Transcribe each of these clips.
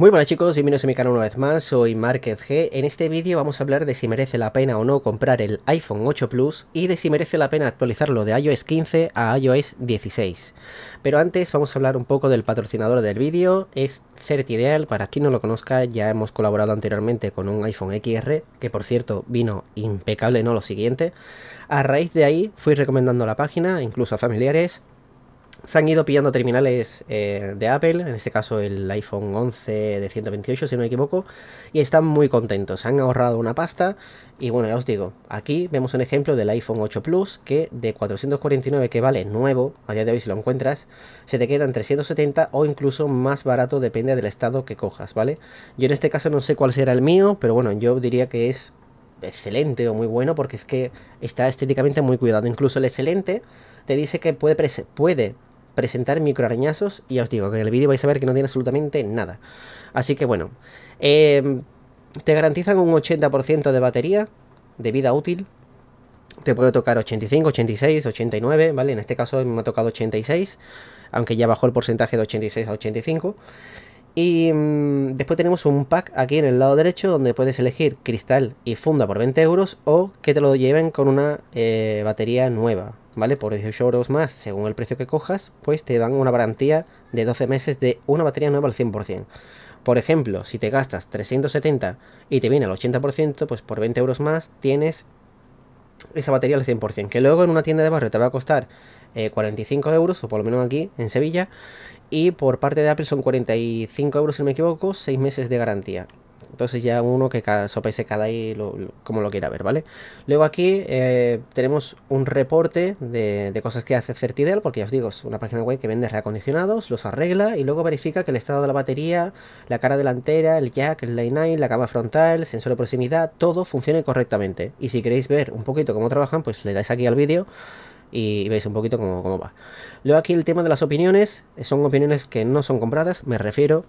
Muy buenas chicos, bienvenidos a mi canal una vez más, soy Márquez G. En este vídeo vamos a hablar de si merece la pena o no comprar el iPhone 8 Plus y de si merece la pena actualizarlo de iOS 15 a iOS 16. Pero antes vamos a hablar un poco del patrocinador del vídeo, es Certideal, para quien no lo conozca ya hemos colaborado anteriormente con un iPhone XR, que por cierto vino impecable, no lo siguiente. A raíz de ahí fui recomendando la página, incluso a familiares, se han ido pillando terminales eh, de Apple, en este caso el iPhone 11 de 128 si no me equivoco, y están muy contentos, han ahorrado una pasta y bueno, ya os digo, aquí vemos un ejemplo del iPhone 8 Plus que de 449 que vale nuevo, a día de hoy si lo encuentras, se te queda entre 370 o incluso más barato depende del estado que cojas, ¿vale? Yo en este caso no sé cuál será el mío, pero bueno, yo diría que es excelente o muy bueno porque es que está estéticamente muy cuidado, incluso el excelente te dice que puede, puede presentar microarañazos y ya os digo que en el vídeo vais a ver que no tiene absolutamente nada. Así que bueno, em, te garantizan un 80% de batería, de vida útil. Te puede tocar 85, 86, 89, ¿vale? En este caso me ha tocado 86, aunque ya bajó el porcentaje de 86 a 85. Y em, después tenemos un pack aquí en el lado derecho donde puedes elegir cristal y funda por 20 euros o que te lo lleven con una eh, batería nueva, ¿vale? Por 18 euros más, según el precio que cojas, pues te dan una garantía de 12 meses de una batería nueva al 100%. Por ejemplo, si te gastas 370 y te viene al 80%, pues por 20 euros más tienes esa batería al 100%, que luego en una tienda de barrio te va a costar 45 eh, euros, o por lo menos aquí en Sevilla, y por parte de Apple son 45 euros si no me equivoco, 6 meses de garantía. Entonces ya uno que cada, sopese cada y como lo quiera ver, ¿vale? Luego aquí eh, tenemos un reporte de, cosas que hace Certidel, porque ya os digo, es una página web que vende reacondicionados, los arregla y luego verifica que el estado de la batería, la cara delantera, el jack, el line la cama frontal, el sensor de proximidad, todo funcione correctamente. Y si queréis ver un poquito cómo trabajan, pues le dais aquí al vídeo y veis un poquito cómo, cómo va. Luego aquí el tema de las opiniones, son opiniones que no son compradas, me refiero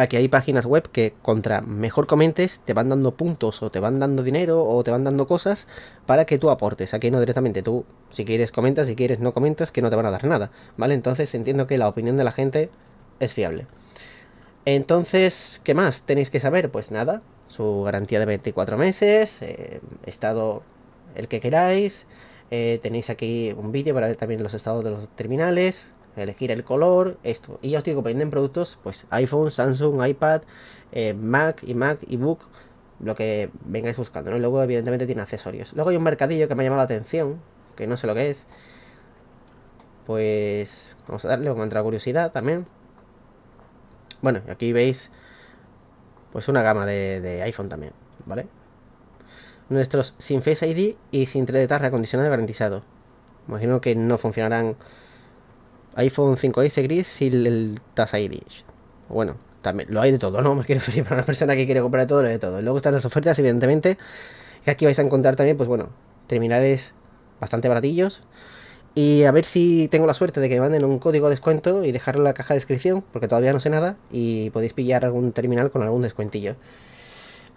Aquí hay páginas web que contra mejor comentes te van dando puntos o te van dando dinero o te van dando cosas para que tú aportes. Aquí no directamente tú, si quieres comentas, si quieres no comentas, que no te van a dar nada, ¿vale? Entonces entiendo que la opinión de la gente es fiable. Entonces, ¿qué más tenéis que saber? Pues nada, su garantía de 24 meses, eh, estado el que queráis, eh, tenéis aquí un vídeo para ver también los estados de los terminales, elegir el color, esto. Y ya os digo, venden productos, pues iPhone, Samsung, iPad, eh, y Mac, ebook, lo que vengáis buscando, ¿no? luego, evidentemente, tiene accesorios. Luego hay un mercadillo que me ha llamado la atención, que no sé lo que es. Pues vamos a darle contra curiosidad también. Bueno, aquí veis pues una gama de, iPhone también, ¿vale? Nuestros sin Face ID y sin 3D acondicionado y garantizado. Imagino que no funcionarán iPhone 5S gris y el, TASA Bueno, también lo hay de todo, ¿no? Me quiero referir para una persona que quiere comprar todo, lo de todo. Luego están las ofertas, evidentemente, y aquí vais a encontrar también, pues bueno, terminales bastante baratillos. Y a ver si tengo la suerte de que me manden un código de descuento y dejarlo en la caja de descripción, porque todavía no sé nada, y podéis pillar algún terminal con algún descuentillo.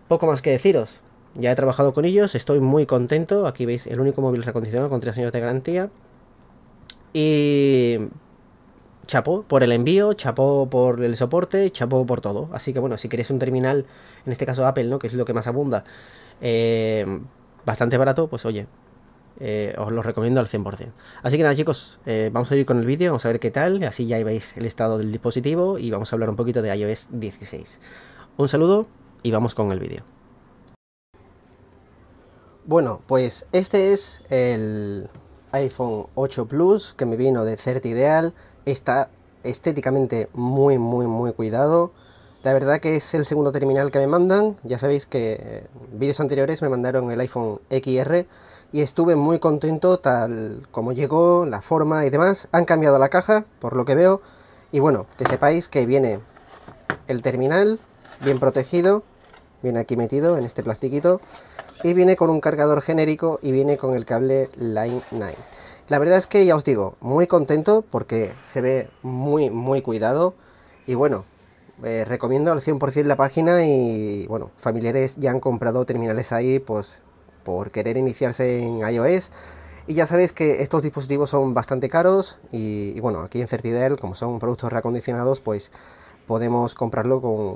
Poco más que deciros. Ya he trabajado con ellos, estoy muy contento. Aquí veis el único móvil recondicionado con tres años de garantía. Y chapó por el envío, chapó por el soporte, chapó por todo. Así que bueno, si queréis un terminal, en este caso Apple, ¿no? Que es lo que más abunda, eh, bastante barato, pues oye, eh, os lo recomiendo al 100%. Así que nada chicos, eh, vamos a ir con el vídeo, vamos a ver qué tal, así ya veis el estado del dispositivo y vamos a hablar un poquito de iOS 16. Un saludo y vamos con el vídeo. Bueno, pues este es el iPhone 8 Plus que me vino de Certideal Ideal está estéticamente muy, muy, muy cuidado. La verdad que es el segundo terminal que me mandan. Ya sabéis que eh, vídeos anteriores me mandaron el iPhone XR y estuve muy contento tal como llegó, la forma y demás. Han cambiado la caja, por lo que veo. Y bueno, que sepáis que viene el terminal bien protegido, viene aquí metido en este plastiquito y viene con un cargador genérico y viene con el cable Line 9. La verdad es que ya os digo, muy contento porque se ve muy, muy cuidado. Y bueno, eh, recomiendo al 100% la página y bueno, familiares ya han comprado terminales ahí pues por querer iniciarse en iOS. Y ya sabéis que estos dispositivos son bastante caros y, bueno, aquí en Certidel, como son productos reacondicionados, pues podemos comprarlo con,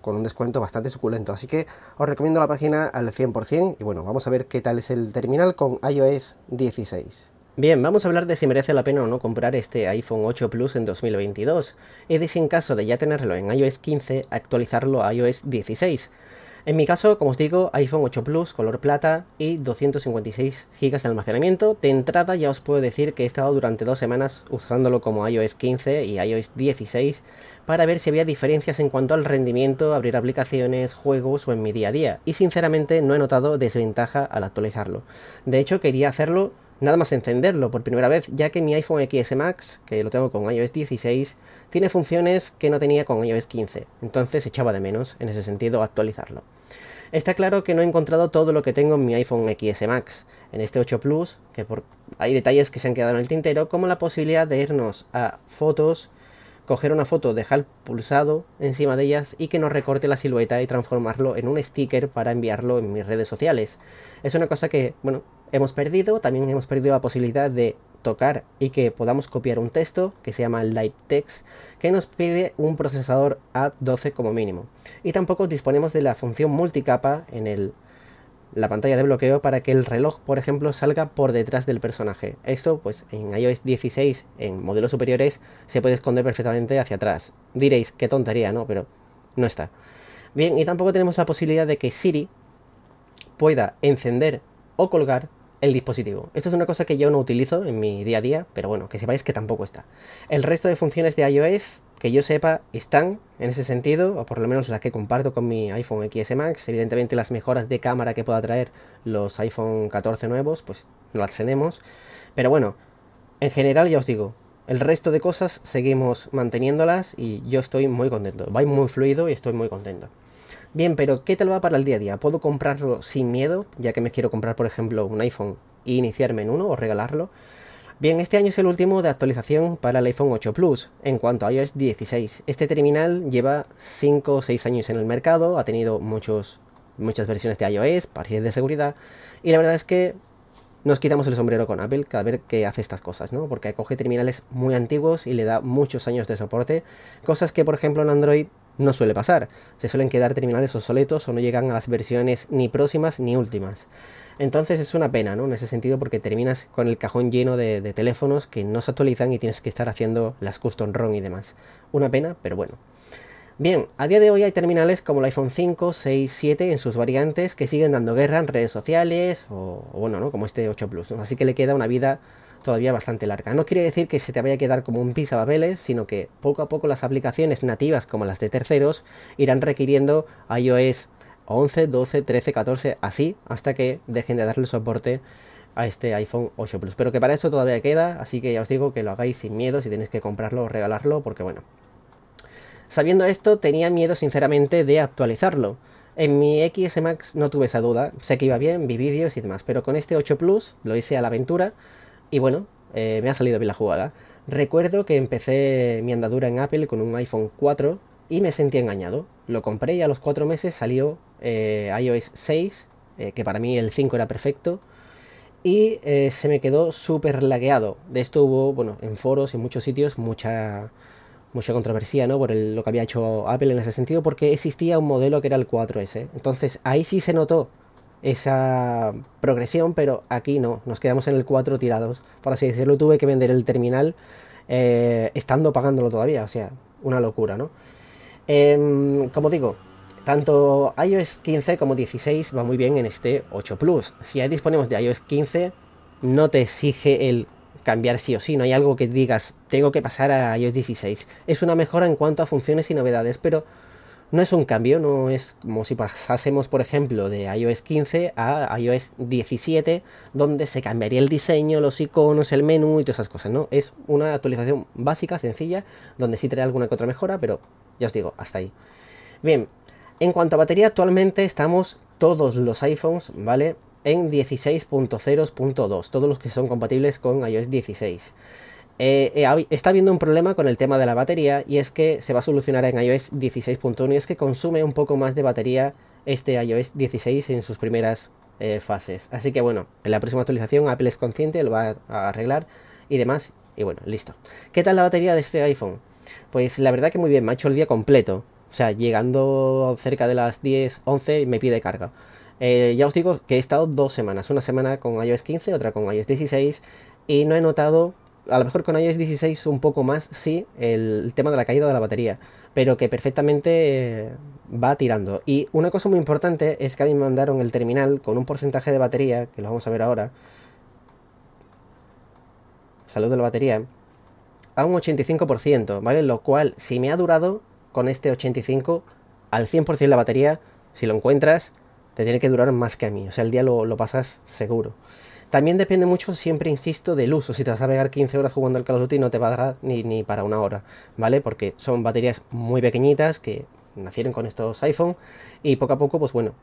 con un descuento bastante suculento. Así que os recomiendo la página al 100% y bueno, vamos a ver qué tal es el terminal con iOS 16. Bien, vamos a hablar de si merece la pena o no comprar este iPhone 8 Plus en 2022 y de si en caso de ya tenerlo en iOS 15, actualizarlo a iOS 16. En mi caso, como os digo, iPhone 8 Plus, color plata y 256 GB de almacenamiento. De entrada ya os puedo decir que he estado durante dos semanas usándolo como iOS 15 y iOS 16 para ver si había diferencias en cuanto al rendimiento, abrir aplicaciones, juegos o en mi día a día. Y sinceramente no he notado desventaja al actualizarlo. De hecho, quería hacerlo nada más encenderlo por primera vez, ya que mi iPhone XS Max, que lo tengo con iOS 16, tiene funciones que no tenía con iOS 15, entonces echaba de menos, en ese sentido, actualizarlo. Está claro que no he encontrado todo lo que tengo en mi iPhone XS Max, en este 8 Plus, que hay detalles que se han quedado en el tintero, como la posibilidad de irnos a fotos, coger una foto, dejar pulsado encima de ellas y que nos recorte la silueta y transformarlo en un sticker para enviarlo en mis redes sociales. Es una cosa que, bueno, hemos perdido, también hemos perdido la posibilidad de tocar y que podamos copiar un texto que se llama Live Text que nos pide un procesador A12 como mínimo. Y tampoco disponemos de la función multicapa en la pantalla de bloqueo para que el reloj, por ejemplo, salga por detrás del personaje. Esto, pues en iOS 16, en modelos superiores, se puede esconder perfectamente hacia atrás. Diréis, qué tontería, ¿no? Pero no está. Bien, y tampoco tenemos la posibilidad de que Siri pueda encender o colgar el dispositivo. Esto es una cosa que yo no utilizo en mi día a día, pero bueno, que sepáis que tampoco está. El resto de funciones de iOS, que yo sepa, están en ese sentido, o por lo menos las que comparto con mi iPhone XS Max. Evidentemente las mejoras de cámara que pueda traer los iPhone 14 nuevos, pues no las tenemos. Pero bueno, en general ya os digo, el resto de cosas seguimos manteniéndolas y yo estoy muy contento. Va muy fluido y estoy muy contento. Bien, pero ¿qué tal va para el día a día? ¿Puedo comprarlo sin miedo, ya que me quiero comprar, por ejemplo, un iPhone e iniciarme en uno o regalarlo? Bien, este año es el último de actualización para el iPhone 8 Plus en cuanto a iOS 16. Este terminal lleva 5 o 6 años en el mercado, ha tenido muchos, muchas versiones de iOS, parches de seguridad, y la verdad es que nos quitamos el sombrero con Apple cada vez que hace estas cosas, ¿no? Porque coge terminales muy antiguos y le da muchos años de soporte, cosas que por ejemplo en Android no suele pasar. Se suelen quedar terminales obsoletos o no llegan a las versiones ni próximas ni últimas. Entonces es una pena, ¿no? En ese sentido, porque terminas con el cajón lleno de, teléfonos que no se actualizan y tienes que estar haciendo las custom ROM y demás. Una pena, pero bueno. Bien, a día de hoy hay terminales como el iPhone 5, 6, 7 en sus variantes que siguen dando guerra en redes sociales o, bueno, ¿no? como este 8 Plus. Así que le queda una vida todavía bastante larga. No quiere decir que se te vaya a quedar como un babeles sino que poco a poco las aplicaciones nativas como las de terceros irán requiriendo iOS 11, 12, 13, 14, así, hasta que dejen de darle soporte a este iPhone 8 Plus. Pero que para eso todavía queda, así que ya os digo que lo hagáis sin miedo si tenéis que comprarlo o regalarlo, porque bueno. Sabiendo esto, tenía miedo sinceramente de actualizarlo. En mi XS Max no tuve esa duda, sé que iba bien, vi vídeos y demás, pero con este 8 Plus lo hice a la aventura y bueno, eh, me ha salido bien la jugada. Recuerdo que empecé mi andadura en Apple con un iPhone 4 y me sentí engañado. Lo compré y a los cuatro meses salió eh, iOS 6, eh, que para mí el 5 era perfecto, y se me quedó súper lagueado. De esto hubo, bueno, en foros, en muchos sitios, mucha, mucha controversia, ¿no? Por lo que había hecho Apple en ese sentido, porque existía un modelo que era el 4S. Entonces ahí sí se notó esa progresión, pero aquí no, nos quedamos en el 4 tirados. Por así decirlo, tuve que vender el terminal eh, estando pagándolo todavía, o sea, una locura, ¿no? Em, como digo, tanto iOS 15 como 16 va muy bien en este 8 Plus. Si ya disponemos de iOS 15, no te exige el cambiar sí o sí, no hay algo que digas, tengo que pasar a iOS 16. Es una mejora en cuanto a funciones y novedades, pero no es un cambio, no es como si pasásemos, por ejemplo, de iOS 15 a iOS 17, donde se cambiaría el diseño, los iconos, el menú y todas esas cosas, ¿no? Es una actualización básica, sencilla, donde sí trae alguna que otra mejora, pero ya os digo, hasta ahí. Bien, en cuanto a batería, actualmente estamos todos los iPhones, ¿vale? En 16.0.2, todos los que son compatibles con iOS 16. Eh, eh, está habiendo un problema con el tema de la batería y es que se va a solucionar en iOS 16.1 y es que consume un poco más de batería este iOS 16 en sus primeras eh, fases. Así que bueno, en la próxima actualización Apple es consciente, lo va a arreglar y demás. Y bueno, listo. ¿Qué tal la batería de este iPhone? Pues la verdad que muy bien, me ha hecho el día completo. O sea, llegando cerca de las 10, 11 me pide carga. ya os digo que he estado dos semanas, una semana con iOS 15, otra con iOS 16 y no he notado a lo mejor con iOS 16 un poco más, sí, el tema de la caída de la batería, pero que perfectamente eh, va tirando. Y una cosa muy importante es que a mí me mandaron el terminal con un porcentaje de batería, que lo vamos a ver ahora, salud de la batería, a un 85%, ¿vale? Lo cual, si me ha durado con este 85 al 100% la batería, si lo encuentras, te tiene que durar más que a mí, o sea, el día lo, lo pasas seguro. También depende mucho, siempre insisto, del uso. Si te vas a pegar 15 horas jugando al Call of Duty no te va a dar ni, para una hora, ¿vale? Porque son baterías muy pequeñitas que nacieron con estos iPhone y poco a poco, pues bueno,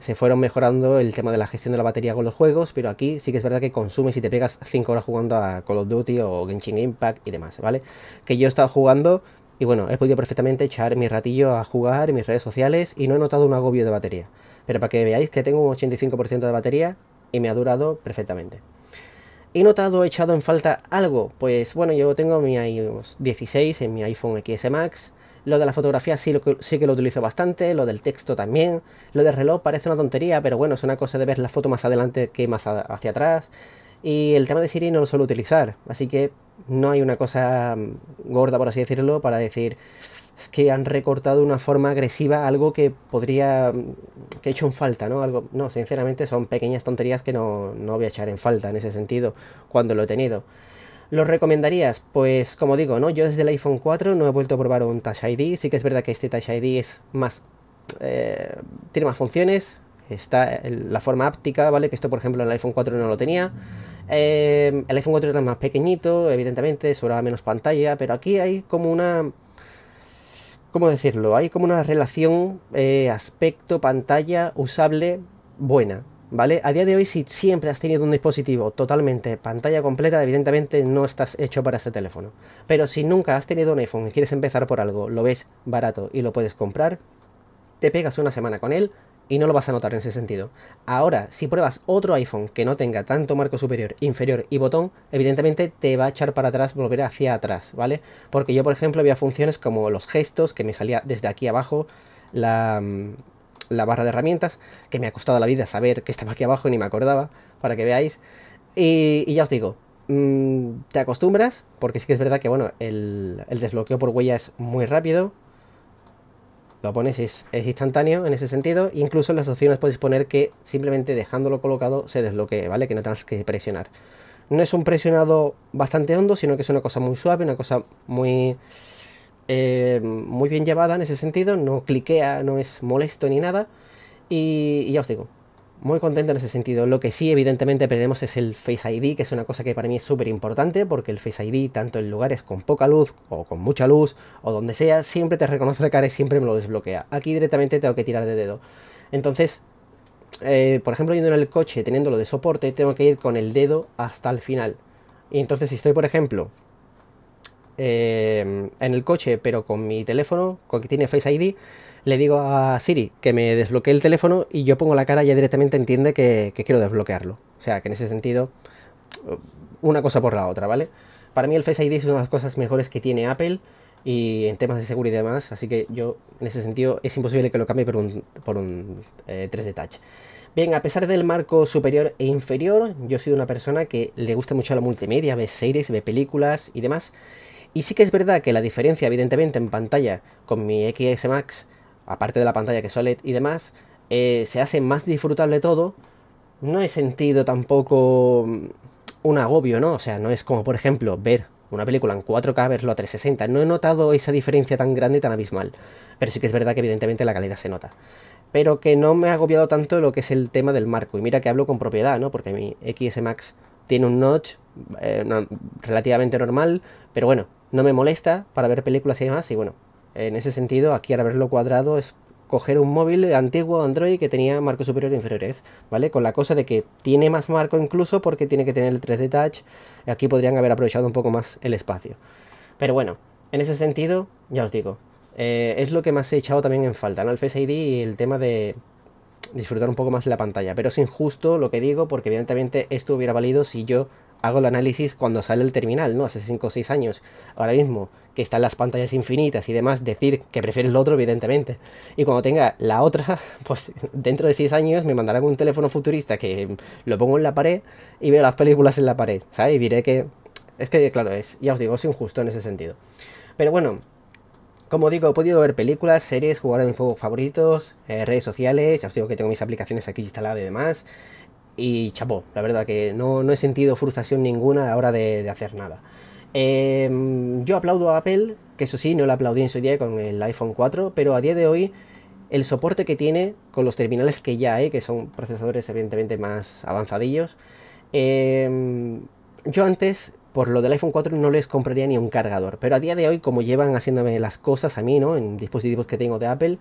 se fueron mejorando el tema de la gestión de la batería con los juegos, pero aquí sí que es verdad que consume si te pegas 5 horas jugando a Call of Duty o Genshin Impact y demás, ¿vale? Que yo he estado jugando y bueno, he podido perfectamente echar mi ratillo a jugar en mis redes sociales y no he notado un agobio de batería. Pero para que veáis que tengo un 85% de batería me ha durado perfectamente. He notado, he echado en falta algo, pues bueno, yo tengo mi iOS 16 en mi iPhone XS Max, lo de la fotografía sí, lo que, que lo utilizo bastante, lo del texto también, lo del reloj parece una tontería, pero bueno, es una cosa de ver la foto más adelante que más hacia atrás, y el tema de Siri no lo suelo utilizar, así que no hay una cosa mm, gorda, por así decirlo, para decir es que han recortado una forma agresiva algo que podría, mm, que he hecho en falta, ¿no? Algo, no, sinceramente son pequeñas tonterías que no, voy a echar en falta en ese sentido cuando lo he tenido. ¿Lo recomendarías? Pues como digo, ¿no? Yo desde el iPhone 4 no he vuelto a probar un Touch ID, sí que es verdad que este Touch ID es más, eh, tiene más funciones, está la forma áptica, ¿vale? Que esto, por ejemplo, en el iPhone 4 no lo tenía. Eh, el iPhone 4 era más pequeñito, evidentemente, sobraba menos pantalla, pero aquí hay como una ¿Cómo decirlo? Hay como una relación eh, aspecto-pantalla usable buena, ¿vale? A día de hoy, si siempre has tenido un dispositivo totalmente pantalla completa, evidentemente no estás hecho para este teléfono. Pero si nunca has tenido un iPhone y quieres empezar por algo, lo ves barato y lo puedes comprar, te pegas una semana con él y no lo vas a notar en ese sentido. Ahora, si pruebas otro iPhone que no tenga tanto marco superior, inferior y botón, evidentemente te va a echar para atrás, volver hacia atrás, ¿vale? Porque yo, por ejemplo, había funciones como los gestos, que me salía desde aquí abajo, la, mm, barra de herramientas, que me ha costado la vida saber que estaba aquí abajo y ni me acordaba, para que veáis. Y, ya os digo, mm, te acostumbras, porque sí que es verdad que, bueno, el, el desbloqueo por huella es muy rápido, lo pones, es, instantáneo en ese sentido. Incluso en las opciones puedes poner que simplemente dejándolo colocado se desbloquee, ¿vale? Que no tengas que presionar. No es un presionado bastante hondo, sino que es una cosa muy suave, una cosa muy, eh, muy bien llevada en ese sentido. No cliquea, no es molesto ni nada. Y, y ya os digo, muy contento en ese sentido. Lo que sí, evidentemente, perdemos es el Face ID, que es una cosa que para mí es súper importante, porque el Face ID, tanto en lugares con poca luz o con mucha luz, o donde sea, siempre te reconoce la cara y siempre me lo desbloquea. Aquí directamente tengo que tirar de dedo. Entonces, eh, por ejemplo, yendo en el coche, teniéndolo de soporte, tengo que ir con el dedo hasta el final. Y entonces, si estoy, por ejemplo, Em, en el coche, pero con mi teléfono, con que tiene Face ID, le digo a Siri que me desbloquee el teléfono y yo pongo la cara y ya directamente entiende que, quiero desbloquearlo. O sea, que en ese sentido, una cosa por la otra, ¿vale? Para mí el Face ID es una de las cosas mejores que tiene Apple y en temas de seguridad y demás, así que yo en ese sentido es imposible que lo cambie por un, por un 3D eh, Touch. Bien, a pesar del marco superior e inferior, yo he sido una persona que le gusta mucho la multimedia, ve series, ve películas y demás. Y sí que es verdad que la diferencia, evidentemente, en pantalla con mi XS Max, aparte de la pantalla que es OLED y demás, eh, se hace más disfrutable todo. No he sentido tampoco mm, un agobio, ¿no? O sea, no es como, por ejemplo, ver una película en 4K verlo a 360. No he notado esa diferencia tan grande y tan abismal. Pero sí que es verdad que evidentemente la calidad se nota. Pero que no me ha agobiado tanto lo que es el tema del marco. Y mira que hablo con propiedad, ¿no? Porque mi XS Max tiene un notch eh, relativamente normal. Pero bueno, no me molesta para ver películas y demás. Y bueno, en ese sentido, aquí al haberlo cuadrado es coger un móvil antiguo Android que tenía marco superior e inferiores, ¿vale? Con la cosa de que tiene más marco incluso porque tiene que tener el 3D Touch. Aquí podrían haber aprovechado un poco más el espacio. Pero bueno, en ese sentido, ya os digo, eh, es lo que más he echado también en falta, ¿no? El Face ID y el tema de disfrutar un poco más la pantalla. Pero es injusto lo que digo porque evidentemente esto hubiera valido si yo hago el análisis cuando sale el terminal, ¿no? Hace 5 o 6 años, ahora mismo, que están las pantallas infinitas y demás, decir que prefieres lo otro, evidentemente. Y cuando tenga la otra, pues dentro de 6 años me mandarán un teléfono futurista que lo pongo en la pared y veo las películas en la pared, ¿sabes? Y diré que... Es que, claro, es, ya os digo, es injusto en ese sentido. Pero bueno, como digo, he podido ver películas, series, jugar a mis juegos favoritos, eh, redes sociales, ya os digo que tengo mis aplicaciones aquí instaladas y demás y chapó, la verdad que no, no, he sentido frustración ninguna a la hora de, hacer nada. Em, yo aplaudo a Apple, que eso sí, no lo aplaudí en su día con el iPhone 4, pero a día de hoy el soporte que tiene con los terminales que ya hay, que son procesadores evidentemente más avanzadillos, em, yo antes por lo del iPhone 4 no les compraría ni un cargador, pero a día de hoy como llevan haciéndome las cosas a mí, ¿no? En dispositivos que tengo de Apple,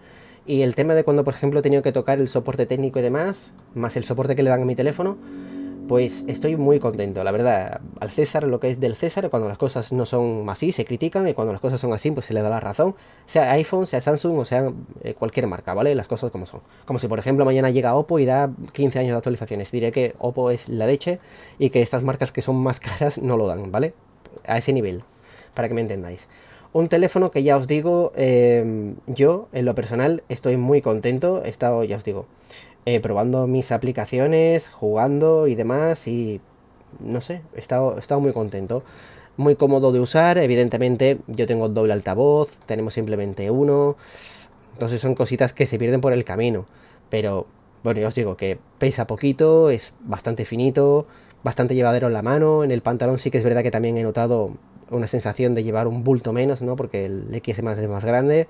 y el tema de cuando, por ejemplo, he tenido que tocar el soporte técnico y demás, más el soporte que le dan a mi teléfono, pues estoy muy contento, la verdad. Al César, lo que es del César, cuando las cosas no son así, se critican, y cuando las cosas son así, pues se le da la razón, sea iPhone, sea Samsung o sea eh, cualquier marca, ¿vale? Las cosas como son. Como si, por ejemplo, mañana llega Oppo y da 15 años de actualizaciones. Diré que Oppo es la leche y que estas marcas que son más caras no lo dan, ¿vale? A ese nivel, para que me entendáis. Un teléfono que ya os digo, em, yo en lo personal estoy muy contento, he estado, ya os digo, eh, probando mis aplicaciones, jugando y demás y no sé, he estado, he estado muy contento. Muy cómodo de usar, evidentemente yo tengo doble altavoz, tenemos simplemente uno, entonces son cositas que se pierden por el camino, pero bueno, ya os digo que pesa poquito, es bastante finito, bastante llevadero en la mano, en el pantalón sí que es verdad que también he notado una sensación de llevar un bulto menos, ¿no? Porque el XS más es más grande,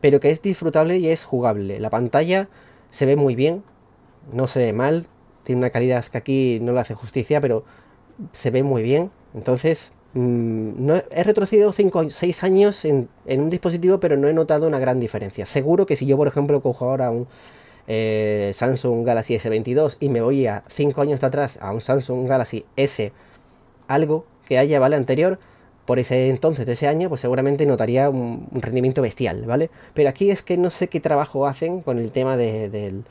pero que es disfrutable y es jugable. La pantalla se ve muy bien, no se ve mal, tiene una calidad que aquí no le hace justicia, pero se ve muy bien. Entonces, mm, no, he retrocedido 5 o 6 años en, un dispositivo, pero no he notado una gran diferencia. Seguro que si yo, por ejemplo, cojo ahora un eh, Samsung Galaxy S22 y me voy a 5 años de atrás a un Samsung Galaxy S, algo que haya, ¿vale? Anterior, por ese entonces de ese año, pues seguramente notaría un, rendimiento bestial, ¿vale? Pero aquí es que no sé qué trabajo hacen con el tema del,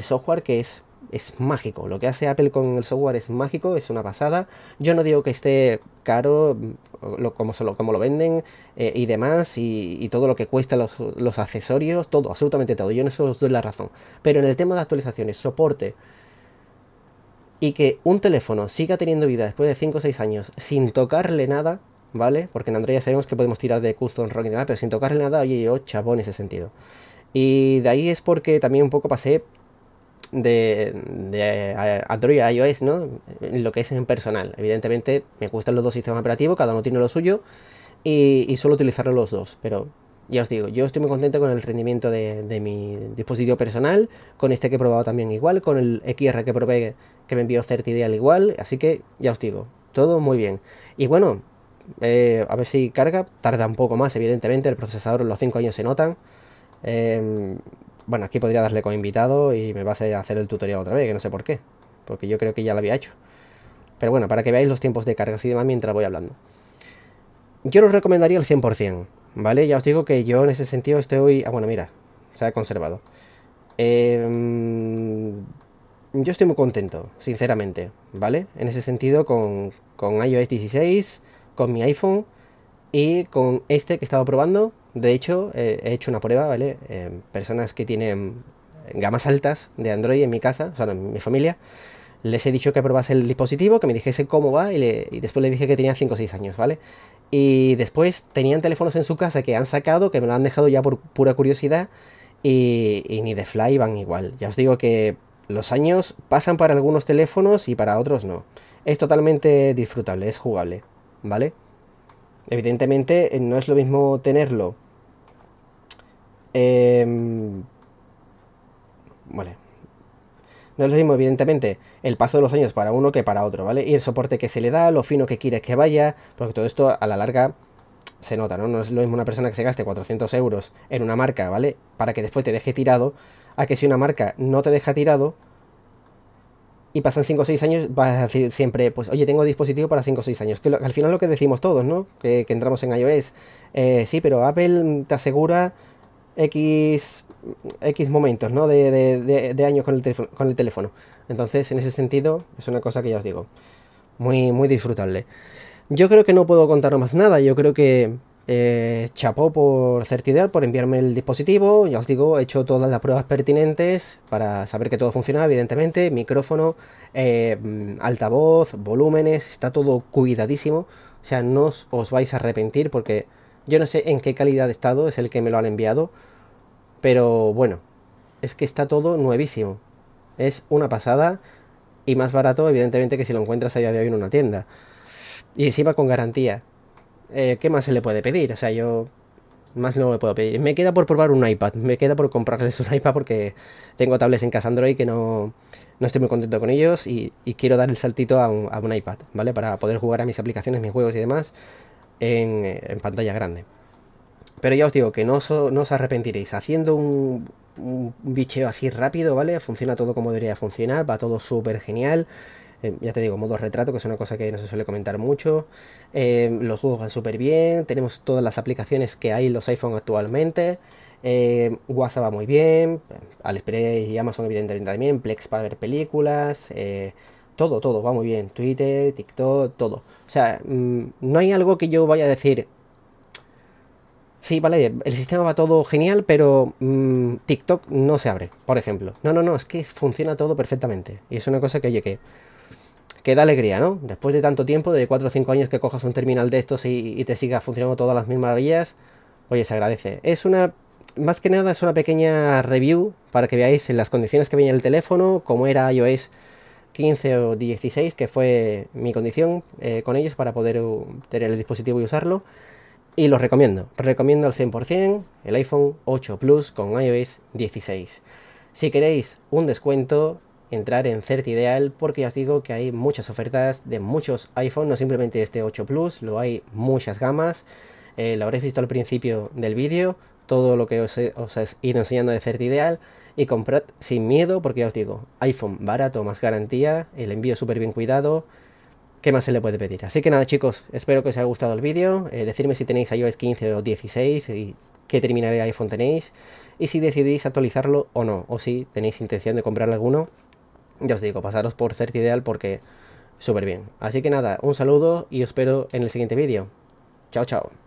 software, que es, es mágico. Lo que hace Apple con el software es mágico, es una pasada. Yo no digo que esté caro, mm, como, como lo venden eh, y demás, y, todo lo que cuesta los, los accesorios, todo, absolutamente todo. Yo en eso os doy la razón. Pero en el tema de actualizaciones, soporte, y que un teléfono siga teniendo vida después de 5 o 6 años sin tocarle nada, ¿vale? Porque en Android ya sabemos que podemos tirar de custom rock y demás pero sin tocarle nada, oye, yo chavo en ese sentido. Y de ahí es porque también un poco pasé de, Android a iOS, ¿no? Lo que es en personal. Evidentemente me gustan los dos sistemas operativos, cada uno tiene lo suyo y, solo utilizarlo los dos, pero ya os digo, yo estoy muy contento con el rendimiento de, mi dispositivo personal, con este que he probado también igual, con el XR que probé que me envió Certideal igual, así que ya os digo, todo muy bien. Y bueno, eh, a ver si carga. Tarda un poco más, evidentemente. El procesador, los 5 años se notan. Em, bueno, aquí podría darle con invitado y me va a hacer el tutorial otra vez, que no sé por qué. Porque yo creo que ya lo había hecho. Pero bueno, para que veáis los tiempos de carga y demás mientras voy hablando. Yo lo recomendaría al 100%, ¿vale? Ya os digo que yo en ese sentido estoy... Ah, bueno, mira, se ha conservado. Em, yo estoy muy contento, sinceramente, ¿vale? En ese sentido con, con iOS 16 con mi iPhone y con este que estaba probando. De hecho, eh, he hecho una prueba, ¿vale? Eh, personas que tienen gamas altas de Android en mi casa, o sea, en mi familia, les he dicho que probase el dispositivo, que me dijese cómo va y, después le dije que tenía 5 o 6 años, ¿vale? Y después tenían teléfonos en su casa que han sacado, que me lo han dejado ya por pura curiosidad y, y ni de fly van igual. Ya os digo que los años pasan para algunos teléfonos y para otros no. Es totalmente disfrutable, es jugable. ¿vale? Evidentemente eh, no es lo mismo tenerlo. Em, vale. No es lo mismo, evidentemente, el paso de los años para uno que para otro, ¿vale? Y el soporte que se le da, lo fino que quiere que vaya, porque todo esto a la larga se nota, ¿no? No es lo mismo una persona que se gaste 400 euros en una marca, ¿vale? Para que después te deje tirado, a que si una marca no te deja tirado, y pasan 5 o 6 años, vas a decir siempre, pues oye, tengo dispositivo para 5 o 6 años. Que al final lo que decimos todos, ¿no? Que, entramos en iOS. Eh, sí, pero Apple te asegura X, X momentos, ¿no? De, de, años con el, teléfono, Entonces, en ese sentido, es una cosa que ya os digo, muy, muy disfrutable. Yo creo que no puedo contaros más nada, yo creo que eh, chapó por Certideal por enviarme el dispositivo. Ya os digo, he hecho todas las pruebas pertinentes para saber que todo funciona, evidentemente. Micrófono, eh, altavoz, volúmenes, está todo cuidadísimo. O sea, no os, os vais a arrepentir porque yo no sé en qué calidad de estado es el que me lo han enviado. Pero bueno, es que está todo nuevísimo. Es una pasada y más barato, evidentemente, que si lo encuentras a día de hoy en una tienda. Y encima con garantía. Eh, ¿qué más se le puede pedir? O sea, yo más no me puedo pedir. Me queda por probar un iPad, me queda por comprarles un iPad porque tengo tablets en casa Android que no, estoy muy contento con ellos y, quiero dar el saltito a un, iPad, ¿vale? Para poder jugar a mis aplicaciones, mis juegos y demás en, eh, pantalla grande. Pero ya os digo que no, os arrepentiréis. Haciendo un bicheo así rápido, ¿vale? Funciona todo como debería funcionar, va todo súper genial. Eh, ya te digo, modo retrato, que es una cosa que no se suele comentar mucho. Eh, los juegos van súper bien, tenemos todas las aplicaciones que hay en los iPhone actualmente. Eh, WhatsApp va muy bien, Aliexpress y Amazon evidentemente también, Plex para ver películas, todo, todo va muy bien. Twitter, TikTok, todo. O sea, mm, no hay algo que yo vaya a decir, Sí, vale, el sistema va todo genial, pero mm, TikTok no se abre, por ejemplo. No, no, no, es que funciona todo perfectamente. Y es una cosa que, oye, que que da alegría, ¿no? Después de tanto tiempo, de 4 o 5 años que cojas un terminal de estos y, te siga funcionando todas las mismas maravillas, oye, se agradece. Es una, más que nada, es una pequeña review para que veáis las condiciones que venía el teléfono, cómo era iOS 15 o 16, que fue mi condición eh, con ellos para poder tener el dispositivo y usarlo. Y los recomiendo, recomiendo al 100% el iPhone 8 Plus con iOS 16. Si queréis un descuento, entrar en Cert Ideal porque ya os digo que hay muchas ofertas de muchos iPhone, no simplemente este 8 Plus, lo hay muchas gamas. Eh, lo habréis visto al principio del vídeo, todo lo que os he, ido enseñando de Cert Ideal y comprad sin miedo porque ya os digo, iPhone barato más garantía, el envío súper bien cuidado. ¿Qué más se le puede pedir? Así que nada chicos, espero que os haya gustado el vídeo. Eh, si tenéis iOS 15 o 16 y qué terminal de iPhone tenéis. Y si decidís actualizarlo o no, o si tenéis intención de comprar alguno ya os digo, pasaros por ser Ideal porque súper bien. Así que nada, un saludo y os espero en el siguiente vídeo. Chao, chao.